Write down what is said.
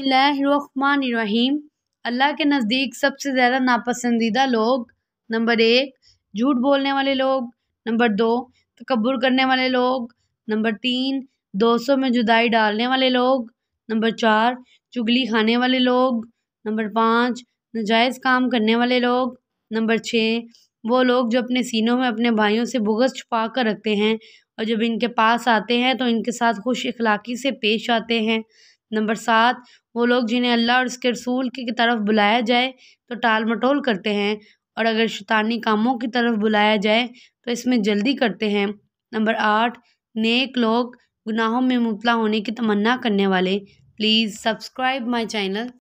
बसमीम अल्लाह के नज़दीक सबसे ज़्यादा नापसंदीदा लोग नंबर एक झूठ बोलने वाले लोग नंबर दो तकबर करने वाले लोग नंबर तीन दोस्तों में जुदाई डालने वाले लोग नंबर चार चुगली खाने वाले लोग नंबर पाँच नजायज़ काम करने वाले लोग नंबर छः वो लोग जो अपने सीनों में अपने भाइयों से बुगस छुपा कर रखते हैं और जब इनके पास आते हैं तो इनके साथ खुश अखलाक़ी से पेश आते हैं नंबर सात वो लोग जिन्हें अल्लाह और उसके रसूल की तरफ बुलाया जाए तो टाल मटोल करते हैं और अगर शैतानी कामों की तरफ बुलाया जाए तो इसमें जल्दी करते हैं नंबर आठ नेक लोग गुनाहों में मुबला होने की तमन्ना करने वाले प्लीज़ सब्सक्राइब माई चैनल